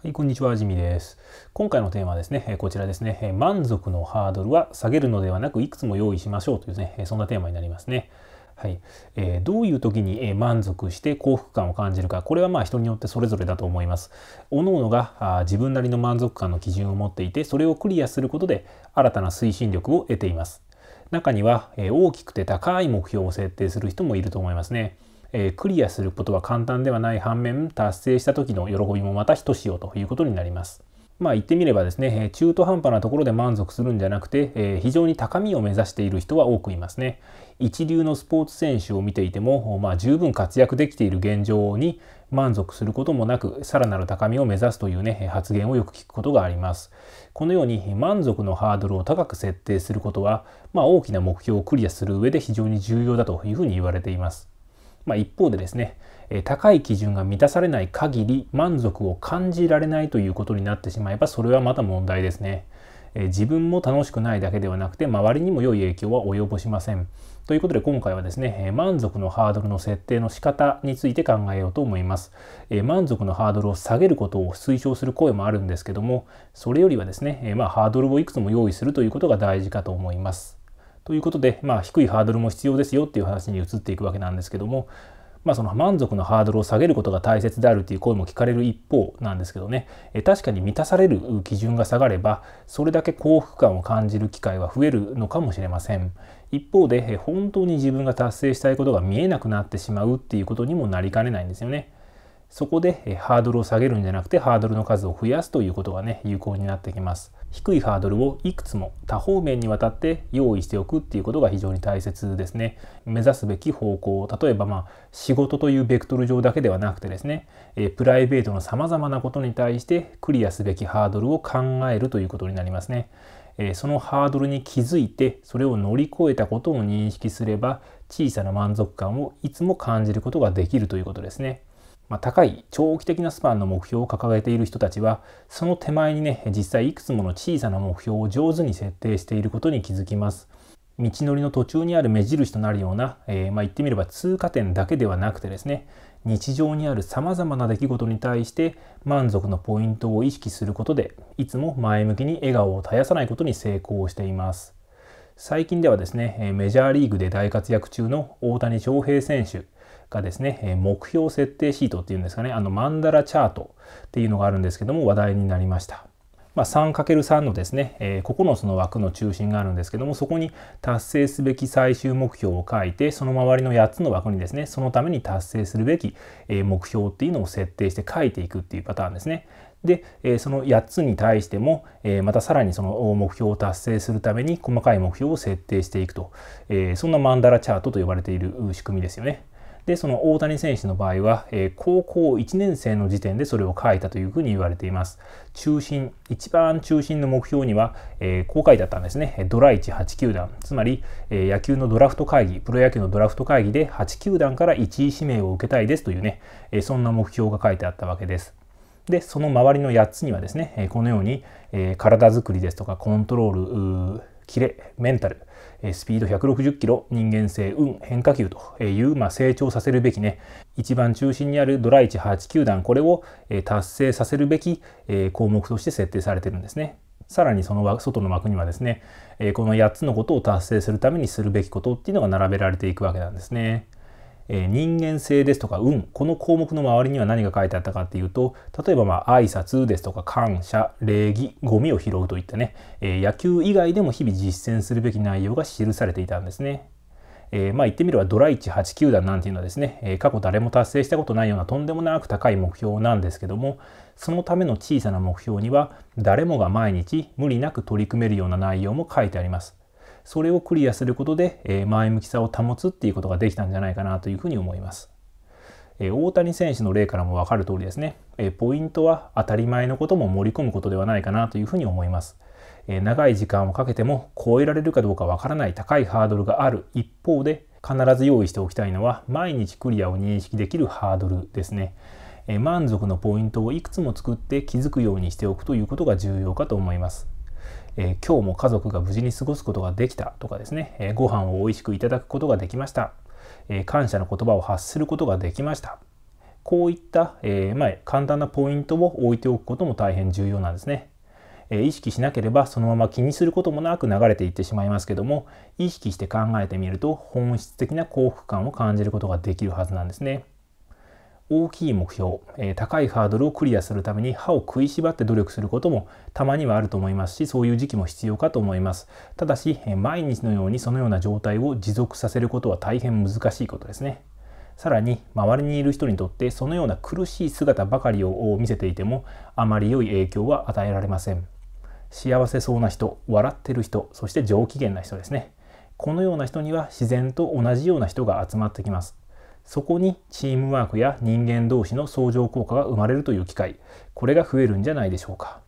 はい、こんにちは、じみです。今回のテーマはですね、こちらですね、満足のハードルは下げるのではなく、いくつも用意しましょうというね、そんなテーマになりますね。はい、えー、どういう時に満足して幸福感を感じるか、これはまあ人によってそれぞれだと思います。各々が自分なりの満足感の基準を持っていて、それをクリアすることで新たな推進力を得ています。中には、え大きくて高い目標を設定する人もいると思いますね。えー、クリアすることは簡単ではない反面達成した時の喜びもまたひとしうということになります。まあ言ってみればですね、中途半端なところで満足するんじゃなくて、えー、非常に高みを目指している人は多くいますね。一流のスポーツ選手を見ていても、まあ、十分活躍できている現状に満足することもなく、さらなる高みを目指すというね、発言をよく聞くことがあります。このように満足のハードルを高く設定することは、まあ、大きな目標をクリアする上で非常に重要だというふうに言われています。まあ、一方でですね高い基準が満たされない限り満足を感じられないということになってしまえばそれはまた問題ですね。自分も楽しくないだけではなくて周りにも良い影響は及ぼしません。ということで今回はですね満足のハードルの設定の仕方について考えようと思います。満足のハードルを下げることを推奨する声もあるんですけどもそれよりはですね、まあ、ハードルをいくつも用意するということが大事かと思います。ということで、まあ、低いハードルも必要ですよっていう話に移っていくわけなんですけども、まあ、その満足のハードルを下げることが大切であるという声も聞かれる一方なんですけどねえ確かに満たされる基準が下がればそれだけ幸福感を感じる機会は増えるのかもしれません一方で本当に自分が達成したいことが見えなくなってしまうっていうことにもなりかねないんですよね。そこでハードルを下げるんじゃなくてハードルの数を増やすということがね有効になってきます低いハードルをいくつも多方面にわたって用意しておくっていうことが非常に大切ですね目指すべき方向例えばまあ仕事というベクトル上だけではなくてですねプライベートのさまざまなことに対してクリアすべきハードルを考えるということになりますねそのハードルに気づいてそれを乗り越えたことを認識すれば小さな満足感をいつも感じることができるということですねまあ、高い長期的なスパンの目標を掲げている人たちはその手前にね実際いくつもの小さな目標を上手に設定していることに気づきます。道のりの途中にある目印となるような、えー、まあ、言ってみれば通過点だけではなくてですね日常にあるさまざまな出来事に対して満足のポイントを意識することでいつも前向きに笑顔を絶やさないことに成功しています。最近ではですねメジャーリーグで大活躍中の大谷翔平選手がですね、目標設定シートっていうんですかね、あのマンダラチャートっていうのがあるんですけども、話題になりました。まあ、3×3 のですね、え9つの枠の中心があるんですけどもそこに達成すべき最終目標を書いてその周りの8つの枠にですねそのために達成するべき、え目標っていうのを設定して書いていくっていうパターンですね。で、えその8つに対しても、えまたさらにその目標を達成するために細かい目標を設定していくと、えそんなマンダラチャートと呼ばれている仕組みですよね。で、その大谷選手の場合は、えー、高校1年生の時点でそれを書いたというふうに言われています。中心、一番中心の目標には、えー、こう書いてあったんですね。ドラ1、8球団。つまり、えー、野球のドラフト会議、プロ野球のドラフト会議で8球団から1位指名を受けたいですというね、えそんな目標が書いてあったわけです。で、その周りの8つにはですね、このように、え体づくりですとか、コントロール、キレ、メンタル、スピード160キロ、人間性、運、変化球という、まあ、成長させるべきね、一番中心にあるドラ1、8、球団、これを達成させるべき項目として設定されてるんですね。さらにその外の枠にはですね、この8つのことを達成するためにするべきことっていうのが並べられていくわけなんですね。えー、人間性ですとか運、この項目の周りには何が書いてあったかっていうと、例えばまあ挨拶ですとか感謝、礼儀、ゴミを拾うといったね、えー、野球以外でも日々実践するべき内容が記されていたんですね。えー、まあ言ってみればドラ1 8球団なんていうのはですね、えー、過去誰も達成したことないようなとんでもなく高い目標なんですけどもそのための小さな目標には誰もが毎日無理なく取り組めるような内容も書いてあります。それをクリアすることで、え前向きさを保つっていうことができたんじゃないかなというふうに思います。え大谷選手の例からも分かる通りですね、えポイントは当たり前のことも盛り込むことではないかなというふうに思います。え長い時間をかけても超えられるかどうかわからない高いハードルがある一方で必ず用意しておきたいのは毎日クリアを認識できるハードルですね。え満足のポイントをいくつも作って気づくようにしておくということが重要かと思います。えー、今日も家族が無事に過ごすことができたとかですね、えー、ご飯を美味しくいただくことができました、えー、感謝の言葉を発することができました。こういった、えまあ、簡単なポイントを置いておくことも大変重要なんですね。え意識しなければそのまま気にすることもなく流れていってしまいますけども意識して考えてみると本質的な幸福感を感じることができるはずなんですね。大きい目標、え高いハードルをクリアするために歯を食いしばって努力することもたまにはあると思いますしそういう時期も必要かと思いますただし、え毎日のようにそのような状態を持続させることは大変難しいことですねさらに周りにいる人にとってそのような苦しい姿ばかりを見せていてもあまり良い影響は与えられません幸せそうな人笑ってる人そして上機嫌な人ですねこのような人には自然と同じような人が集まってきますそこにチームワークや人間同士の相乗効果が生まれるという機会これが増えるんじゃないでしょうか、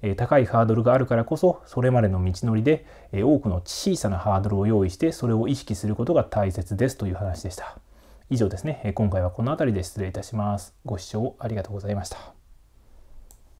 え高いハードルがあるからこそそれまでの道のりで、え多くの小さなハードルを用意してそれを意識することが大切ですという話でした以上ですね今回はこの辺りで失礼いたしますご視聴ありがとうございました